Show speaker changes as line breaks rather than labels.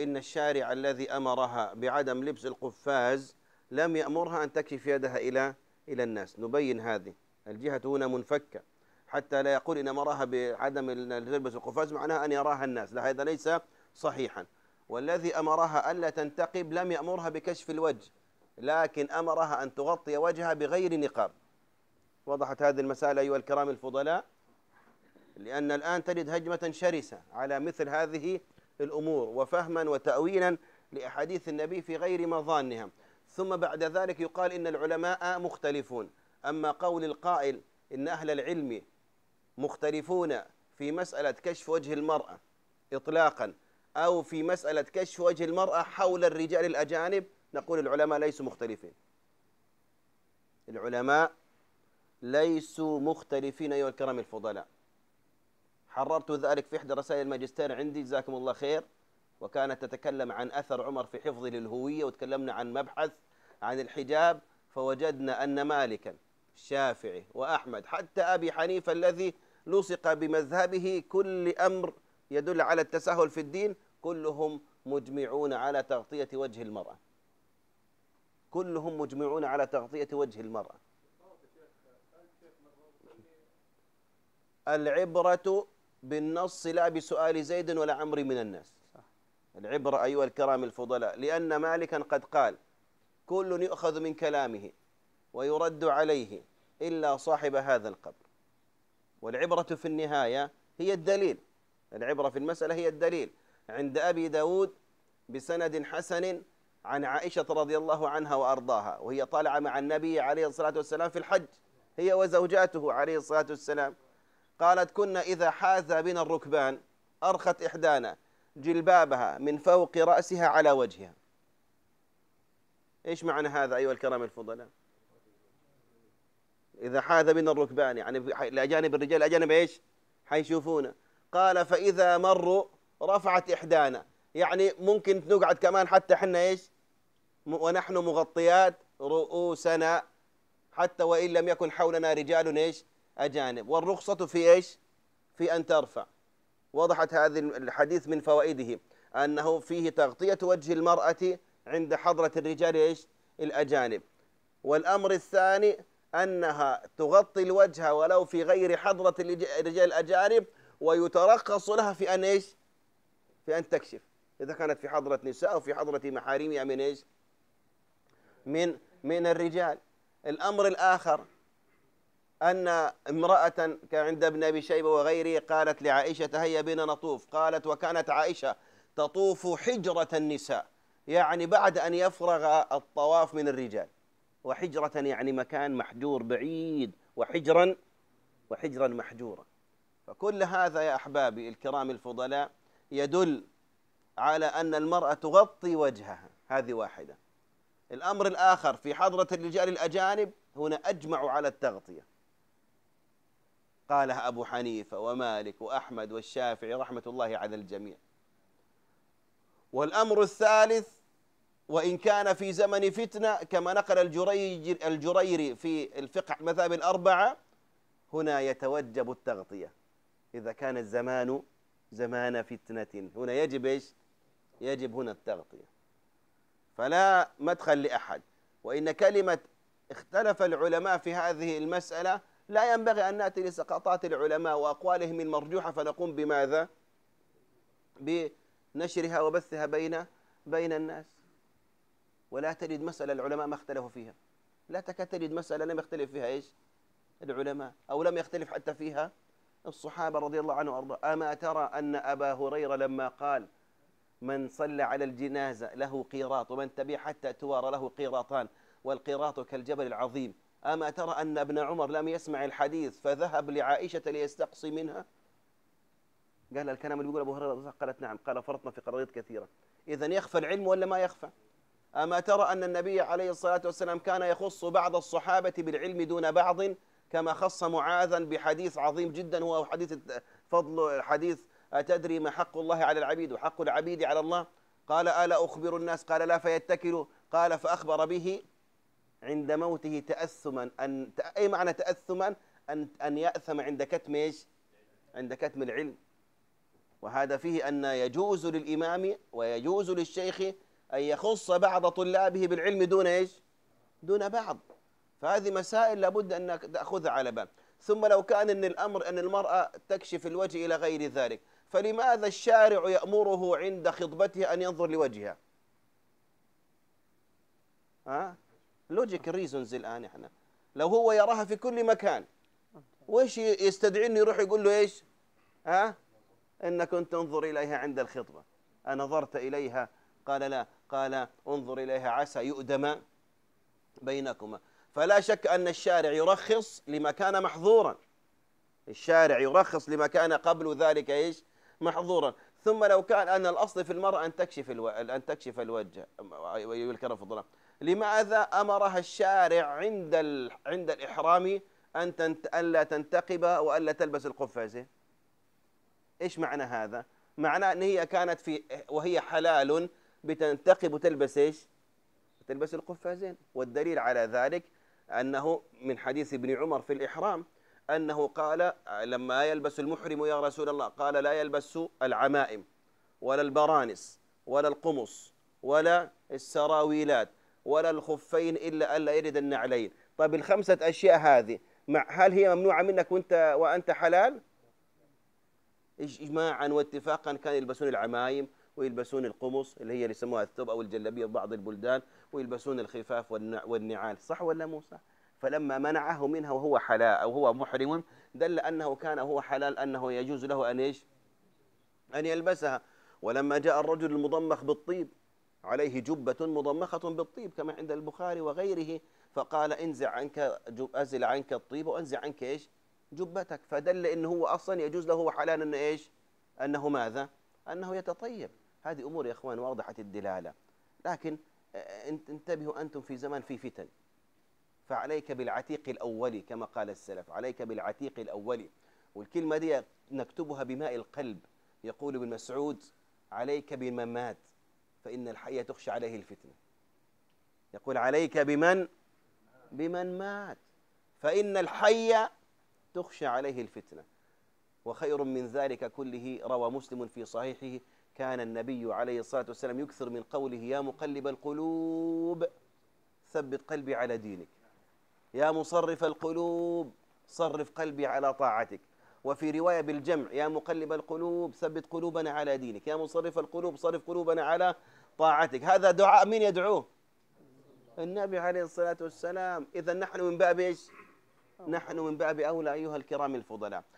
إن الشارع الذي أمرها بعدم لبس القفاز لم يأمرها أن تكشف يدها إلى إلى الناس نبين هذه الجهة هنا منفكة حتى لا يقول إن أمرها بعدم تلبس القفاز معناها أن يراها الناس لا هذا ليس صحيحا والذي أمرها ألا تنتقب لم يأمرها بكشف الوجه لكن أمرها أن تغطي وجهها بغير نقاب وضحت هذه المسألة أيها الكرام الفضلاء لأن الآن تجد هجمة شرسة على مثل هذه الأمور وفهما وتأويلا لأحاديث النبي في غير مظانها ثم بعد ذلك يقال إن العلماء مختلفون أما قول القائل إن أهل العلم مختلفون في مسألة كشف وجه المرأة إطلاقا أو في مسألة كشف وجه المرأة حول الرجال الأجانب نقول العلماء ليسوا مختلفين العلماء ليسوا مختلفين أيها الكرام الفضلاء حررت ذلك في إحدى رسائل الماجستير عندي جزاكم الله خير وكانت تتكلم عن أثر عمر في حفظه للهوية وتكلمنا عن مبحث عن الحجاب فوجدنا أن مالكا الشافعي وأحمد حتى أبي حنيفة الذي لصق بمذهبه كل أمر يدل على التساهل في الدين كلهم مجمعون على تغطية وجه المرأة كلهم مجمعون على تغطية وجه المرأة العبرة بالنص لا بسؤال زيد ولا عمرو من الناس العبرة أيها الكرام الفضلاء لأن مالكا قد قال كل يؤخذ من كلامه ويرد عليه إلا صاحب هذا القبر والعبرة في النهاية هي الدليل العبرة في المسألة هي الدليل عند أبي داود بسند حسن عن عائشة رضي الله عنها وأرضاها وهي طالعة مع النبي عليه الصلاة والسلام في الحج هي وزوجاته عليه الصلاة والسلام قالت كنا إذا حاز بنا الركبان أرخت إحدانا جلبابها من فوق رأسها على وجهها إيش معنى هذا أيها الكرام الفضلاء إذا حاذ بنا الركبان يعني الأجانب الرجال الأجانب إيش حيشوفونا قال فإذا مروا رفعت إحدانا يعني ممكن نقعد كمان حتى احنا إيش ونحن مغطيات رؤوسنا حتى وإن لم يكن حولنا رجال إيش أجانب والرخصة في إيش في أن ترفع وضحت هذه الحديث من فوائده أنه فيه تغطية وجه المرأة عند حضرة الرجال إيش الأجانب والأمر الثاني أنها تغطي الوجه ولو في غير حضرة الرجال الأجانب ويترخص لها في أن إيش في أن تكشف إذا كانت في حضرة نساء أو في حضرة محارمها من إيش من من الرجال الأمر الآخر أن امرأة كان عند ابن أبي شيبة وغيره قالت لعائشة هيا بنا نطوف قالت وكانت عائشة تطوف حجرة النساء يعني بعد أن يفرغ الطواف من الرجال وحجرة يعني مكان محجور بعيد وحجرا وحجرا محجورا فكل هذا يا أحبابي الكرام الفضلاء يدل على أن المرأة تغطي وجهها هذه واحدة الأمر الآخر في حضرة الرجال الأجانب هنا أجمعوا على التغطية قالها أبو حنيفة ومالك وأحمد والشافعي رحمة الله على الجميع والأمر الثالث وإن كان في زمن فتنة كما نقل الجريري في الفقه المذاهب الأربعة هنا يتوجب التغطية إذا كان الزمان زمان فتنة هنا يجب إيش يجب هنا التغطية فلا مدخل لأحد وإن كلمة اختلف العلماء في هذه المسألة لا ينبغي أن نأتي لسقطات العلماء وأقوالهم المرجوحة فنقوم بماذا؟ بنشرها وبثها بين بين الناس ولا تجد مسألة العلماء ما اختلفوا فيها لا تكاد تجد مسألة لم يختلف فيها إيش؟ العلماء أو لم يختلف حتى فيها الصحابة رضي الله عنهم وأرضاه أما ترى أن أبا هريرة لما قال من صلى على الجنازة له قيراط ومن تبع حتى توارى له قيراطان والقيراط كالجبل العظيم أما ترى أن ابن عمر لم يسمع الحديث فذهب لعائشة ليستقصي منها قال الكلام اللي يقول أبو هريرة قالت نعم قال فرطنا في قراريط كثيرة إذا يخفى العلم ولا ما يخفى أما ترى أن النبي عليه الصلاة والسلام كان يخص بعض الصحابة بالعلم دون بعض كما خص معاذا بحديث عظيم جدا هو حديث فضل حديث أتدري ما حق الله على العبيد وحق العبيد على الله قال ألا أخبر الناس قال لا فيتكلوا قال فأخبر به عند موته تأثما أن أي معنى تأثما أن أن يأثم عند كتم إيش؟ عند كتم العلم وهذا فيه أن يجوز للإمام ويجوز للشيخ أن يخص بعض طلابه بالعلم دون إيش؟ دون بعض فهذه مسائل لابد أن تأخذها على بال ثم لو كان أن الأمر أن المرأة تكشف الوجه إلى غير ذلك فلماذا الشارع يأمره عند خطبته أن ينظر لوجهها؟ ها؟ لوجيك ريزونز الآن إحنا لو هو يراها في كل مكان وإيش يستدعيني يروح يقول له إيش ها إنك كنت انظر إليها عند الخطبة أنظرت إليها قال لا قال انظر إليها عسى يؤدم بينكما فلا شك أن الشارع يرخص لما كان محظورا الشارع يرخص لما كان قبل ذلك إيش محظورا ثم لو كان أن الأصل في المرأة أن تكشف الو... أن تكشف الوجه ويلكر في الظلام لماذا امرها الشارع عند ال... عند الاحرام ان تنت... الا تنتقب والا تلبس القفازه ايش معنى هذا معناه ان هي كانت في وهي حلال بتنتقب وتلبس ايش تلبس القفازين والدليل على ذلك انه من حديث ابن عمر في الاحرام انه قال لما يلبس المحرم يا رسول الله قال لا يلبس العمائم ولا البرانس ولا القمص ولا السراويلات ولا الخفين إلا ألا يرد النعلين طيب الخمسة أشياء هذه مع هل هي ممنوعة منك وأنت وأنت حلال؟ إجماعا واتفاقا كان يلبسون العمايم ويلبسون القمص اللي هي اللي يسموها الثوب أو الجلابيه في بعض البلدان ويلبسون الخفاف والنعال صح ولا مو صح؟ فلما منعه منها وهو حلال أو هو محرم دل أنه كان هو حلال أنه يجوز له أن إيش؟ أن يلبسها ولما جاء الرجل المضمخ بالطيب عليه جبة مضمخة بالطيب كما عند البخاري وغيره فقال انزع عنك أزل عنك الطيب وانزع عنك إيش جبتك فدل إنه هو أصلا يجوز له حلال أنه إيش أنه ماذا أنه يتطيب هذه أمور يا إخوان واضحة الدلالة لكن آه، آه، انتبهوا أنتم في زمان في فتن فعليك بالعتيق الأولي كما قال السلف عليك بالعتيق الأولي والكلمة دي نكتبها بماء القلب يقول ابن مسعود عليك بالممات فإن الحي تخشى عليه الفتنة يقول عليك بمن بمن مات فإن الحي تخشى عليه الفتنة وخير من ذلك كله روى مسلم في صحيحه كان النبي عليه الصلاة والسلام يكثر من قوله يا مقلب القلوب ثبت قلبي على دينك يا مصرف القلوب صرف قلبي على طاعتك وفي رواية بالجمع يا مقلب القلوب ثبت قلوبنا على دينك يا مصرف القلوب صرف قلوبنا على طاعتك هذا دعاء من يدعوه النبي عليه الصلاة والسلام إذا نحن من باب إيش نحن من باب أولى أيها الكرام الفضلاء